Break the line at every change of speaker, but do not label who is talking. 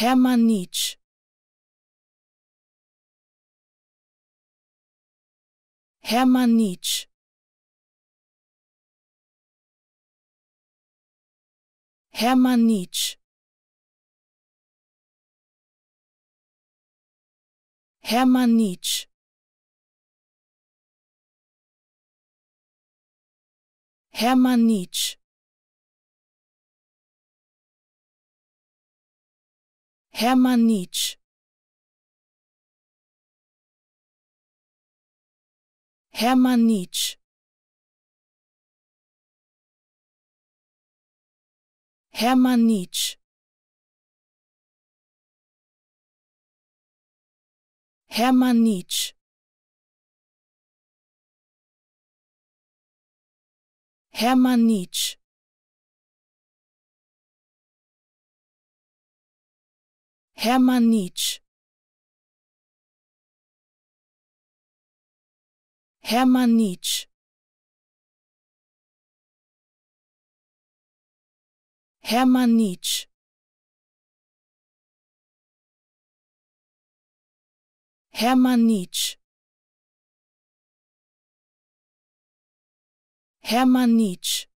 Hermann Nietzsche Hermann Nietzsche Hermann Nietzsche Hermann Nietzsche Hermann Nietzsche Hermann Nietzsche Hermann Nietzsche Hermann Nietzsche Hermann Nietzsche Hermann Nietzsche Hermann Nietzsche Hermann Nietzsche Hermann Nietzsche Hermann Nietzsche Hermann Nietzsche